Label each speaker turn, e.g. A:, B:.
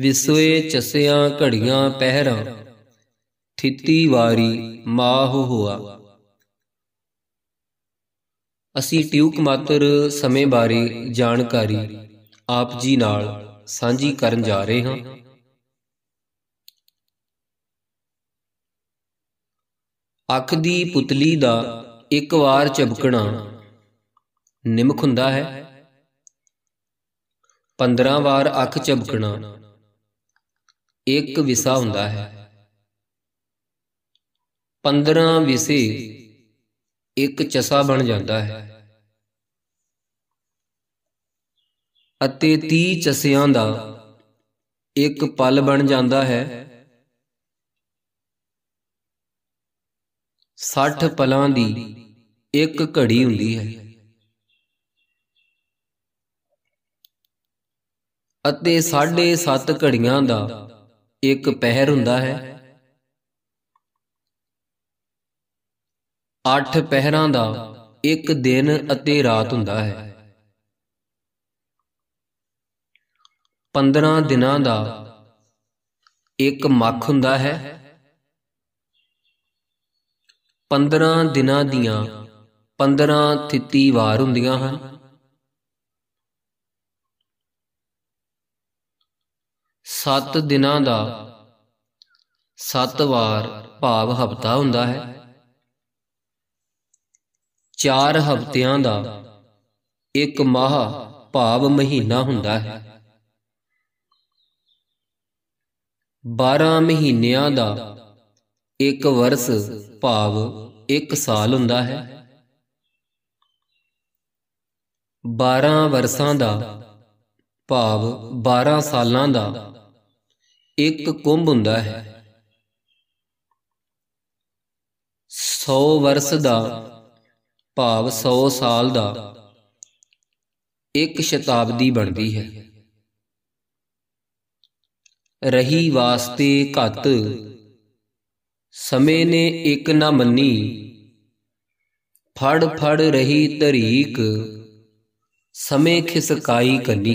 A: ਵਿਸਵੇ ਚਸਿਆਂ ਘੜੀਆਂ ਪਹਿਰਾਂ ਥਿੱਤੀ ਵਾਰੀ ਮਾਹ ਹੋਆ ਅਸੀਂ ਟਿਊਕ ਮਾਤਰ ਸਮੇਂ ਬਾਰੇ ਜਾਣਕਾਰੀ ਆਪ ਜੀ ਨਾਲ ਸਾਂਝੀ ਕਰਨ ਜਾ ਰਹੇ ਹਾਂ ਅੱਖ ਦੀ ਪੁਤਲੀ ਦਾ ਇੱਕ ਵਾਰ ਚਮਕਣਾ ਨਿਮਖ ਹੁੰਦਾ ਹੈ 15 ਵਾਰ ਅੱਖ ਚਮਕਣਾ ਇੱਕ ਵਿਸਾ ਹੁੰਦਾ ਹੈ 15 ਵਿਸੇ ਇੱਕ ਚਸਾ ਬਣ ਜਾਂਦਾ ਹੈ ਅਤੇ 30 ਚਸਿਆਂ ਦਾ ਇੱਕ ਪਲ ਬਣ ਜਾਂਦਾ ਹੈ 60 ਪਲਾਂ ਦੀ ਇੱਕ ਘੜੀ ਹੁੰਦੀ ਹੈ ਅਤੇ 7.5 ਘੜੀਆਂ ਦਾ ਇੱਕ ਪਹਿਰ ਹੁੰਦਾ ਹੈ ਅੱਠ ਪਹਿਰਾਂ ਦਾ ਇੱਕ ਦਿਨ ਅਤੇ ਰਾਤ ਹੁੰਦਾ ਹੈ 15 ਦਿਨਾਂ ਦਾ ਇੱਕ ਮੱਖ ਹੁੰਦਾ ਹੈ 15 ਦਿਨਾਂ ਦੀਆਂ 15 ਥਿਤੀ ਵਾਰ ਹੁੰਦੀਆਂ ਹਨ 7 ਦਿਨਾਂ ਦਾ 7 ਵਾਰ ਭਾਵ ਹਫਤਾ ਹੁੰਦਾ ਹੈ 4 ਹਫਤਿਆਂ ਦਾ ਇੱਕ ਮਾਹ ਭਾਵ ਮਹੀਨਾ ਹੁੰਦਾ ਹੈ 12 ਮਹੀਨਿਆਂ ਦਾ ਇੱਕ ਵਰਸ ਭਾਵ ਇੱਕ ਸਾਲ ਹੁੰਦਾ ਹੈ 12 ਵਰਸਾਂ ਦਾ ਭਾਵ 12 ਸਾਲਾਂ ਦਾ ਇੱਕ ਕੁੰਭ ਹੁੰਦਾ ਹੈ 100 ਵਰਸ ਦਾ ਭਾਵ 100 ਸਾਲ ਦਾ ਇੱਕ ਸ਼ਤਾਬਦੀ ਬਣਦੀ ਹੈ ਰਹੀ ਵਾਸਤੇ ਘਤ ਸਮੇਂ ਨੇ ਇੱਕ ਨਾ ਮੰਨੀ ਫੜ ਫੜ ਰਹੀ ਤਰੀਕ ਸਮੇਂ ਖਿਸਕਾਈ ਕੰਨੀ